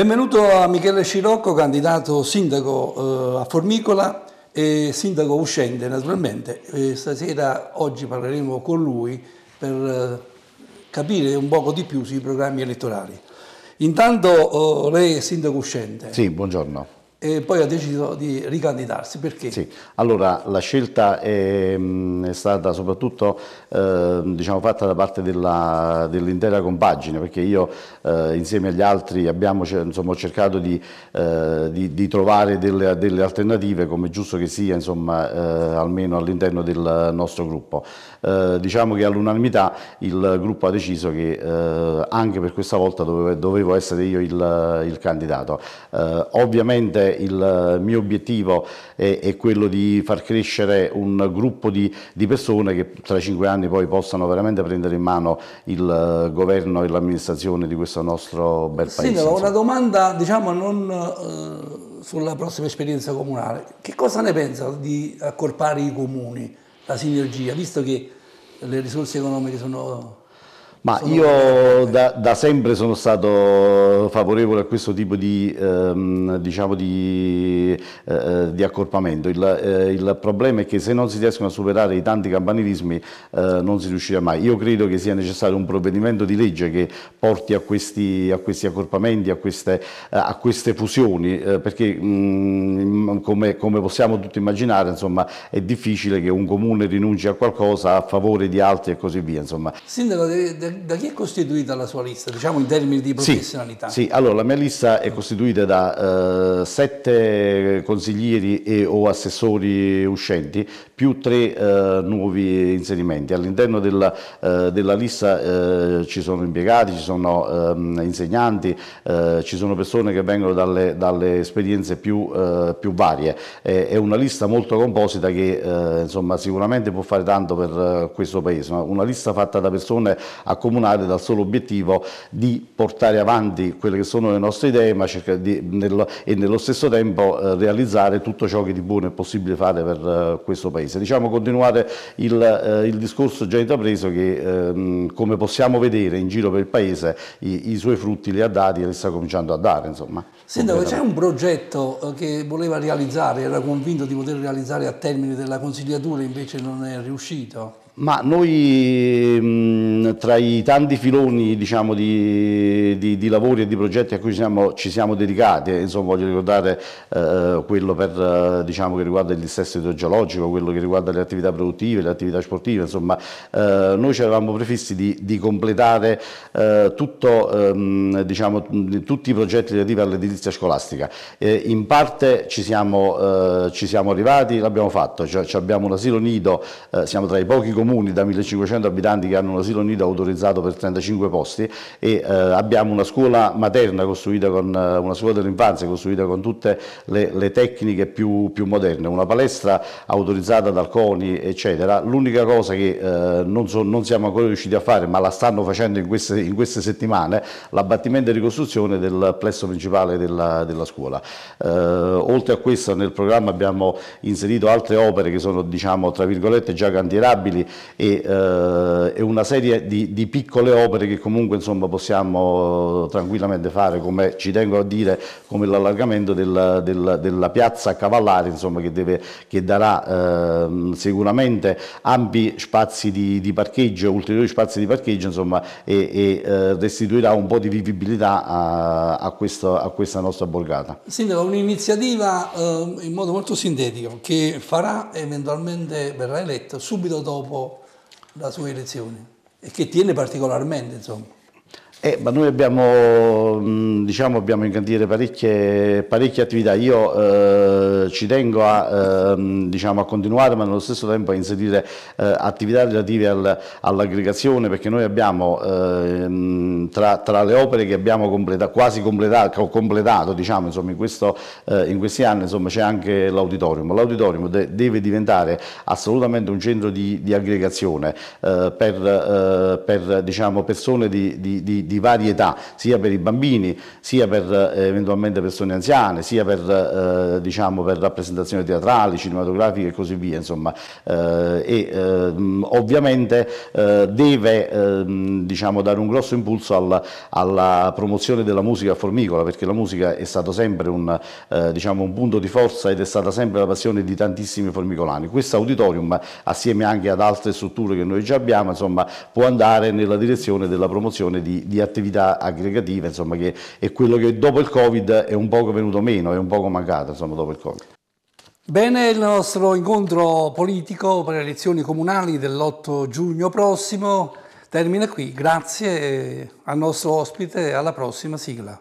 Benvenuto a Michele Scirocco, candidato sindaco eh, a Formicola e sindaco uscente naturalmente. E stasera, oggi parleremo con lui per eh, capire un poco di più sui programmi elettorali. Intanto eh, lei è sindaco uscente. Sì, buongiorno e poi ha deciso di ricandidarsi. Perché? Sì, allora la scelta è, mm, è stata soprattutto eh, diciamo, fatta da parte dell'intera compagine, perché io eh, insieme agli altri abbiamo insomma, cercato di, eh, di, di trovare delle, delle, alternative, come giusto che sia, insomma, eh, almeno all'interno del nostro gruppo. Eh, diciamo che all'unanimità il gruppo ha deciso che eh, anche per questa volta dovevo, dovevo essere io il, il candidato. ovviamente il eh, mio obiettivo è, è, quello di far crescere un gruppo di, di, persone che tra cinque anni poi possano veramente prendere in mano il eh, governo e l'amministrazione di questo nostro bel paese. Sindaco, una domanda diciamo non eh, sulla prossima esperienza comunale. Che cosa ne pensa di accorpare i comuni, la sinergia, visto che le risorse economiche sono ma sono... io da, da, sempre sono stato favorevole a questo tipo di, ehm, diciamo di, eh, eh, di accorpamento. Il, eh, il, problema è che se non si riescono a superare i tanti campanilismi eh, non si riuscirà mai. Io credo che sia necessario un provvedimento di legge che porti a questi, a questi accorpamenti, a queste, eh, a queste fusioni, eh, perché mh, mm, come, come, possiamo tutti immaginare insomma, è difficile che un comune rinunci a qualcosa a favore di altri e così via. Insomma. Sindaco, da chi è costituita la sua lista, diciamo in termini di professionalità? Sì, sì. allora la mia lista è costituita da eh, sette consiglieri e o assessori uscenti più tre eh, nuovi inserimenti. All'interno della, eh, della, lista eh, ci sono impiegati, ci sono ehm, insegnanti, eh, ci sono persone che vengono dalle, dalle esperienze più, eh, più varie. è una lista molto composita che insomma, sicuramente può fare tanto per questo Paese, una lista fatta da persone a comunale dal solo obiettivo di portare avanti quelle che sono le nostre idee ma cercare di, nel, e nello stesso tempo eh, realizzare tutto ciò che di buono è possibile fare per eh, questo Paese. Diciamo continuare il, eh, il discorso già intrapreso che ehm, come possiamo vedere in giro per il Paese i, i suoi frutti li ha dati e li sta cominciando a dare. Insomma, Sindaco, c'è un progetto eh, che voleva realizzare, era convinto di poter realizzare a termine della consigliatura, invece non è riuscito? Ma noi mm, tra i tanti filoni diciamo, di, di, di, lavori e di progetti a cui siamo, ci siamo dedicati, insomma, voglio ricordare eh, quello per, eh, diciamo, che riguarda il dissesto idrogeologico, quello che riguarda le attività produttive, le attività sportive, insomma eh, noi ci eravamo prefissi di, di completare eh, tutto, ehm, diciamo, tutti i progetti relativi all'edilizia scolastica. in parte ci siamo, eh, ci siamo arrivati, l'abbiamo fatto, cioè, abbiamo un asilo nido, eh, siamo tra i pochi comuni comuni da 1500 abitanti che hanno un asilo nido autorizzato per 35 posti e eh, abbiamo una scuola materna costruita con eh, una scuola dell'infanzia costruita con tutte le, le tecniche più, più, moderne, una palestra autorizzata dal CONI eccetera. L'unica cosa che eh, non, so, non, siamo ancora riusciti a fare ma la stanno facendo in queste, in queste settimane l'abbattimento e ricostruzione del plesso principale della, della scuola. Eh, oltre a questo nel programma abbiamo inserito altre opere che sono diciamo tra virgolette già cantierabili e, eh, e una serie di, di, piccole opere che comunque insomma, possiamo eh, tranquillamente fare, come ci tengo a dire, come l'allargamento del, del, della piazza Cavallari insomma, che, deve, che darà eh, sicuramente ampi spazi di, di, parcheggio, ulteriori spazi di parcheggio insomma, e, e eh, restituirà un po' di vivibilità a, a, questo, a questa nostra borgata. Sindaco, un'iniziativa eh, in modo molto sintetico che farà eventualmente, verrà eletta subito dopo la sua elezione e che tiene particolarmente, insomma. Eh, ma noi abbiamo, mm, diciamo, abbiamo in cantiere parecchie, parecchie attività, io eh, ci tengo a, eh, diciamo, a, continuare ma nello stesso tempo a inserire eh, attività relative al, all'aggregazione perché noi abbiamo ehm, tra, tra, le opere che abbiamo completa, quasi completato, completato diciamo, insomma, in, questo, eh, in, questi anni c'è anche l'auditorium, l'auditorium de deve diventare assolutamente un centro di, di aggregazione eh, per, per diciamo, persone di, di, di di varie età, sia per i bambini, sia per eh, eventualmente persone anziane, sia per, eh, diciamo, per rappresentazioni teatrali, cinematografiche e così via. Insomma. Eh, e ehm, ovviamente eh, deve ehm, diciamo, dare un grosso impulso alla, alla, promozione della musica a Formicola, perché la musica è stato sempre un, eh, diciamo, un punto di forza ed è stata sempre la passione di tantissimi formicolani. Questo auditorium, assieme anche ad altre strutture che noi già abbiamo, insomma, può andare nella direzione della promozione di, di attività aggregativa, insomma, che è quello che dopo il Covid è un poco venuto meno, è un poco mancato, insomma, dopo il Covid. Bene, il nostro incontro politico per le elezioni comunali dell'8 giugno prossimo termina qui. Grazie eh, al nostro ospite e alla prossima sigla.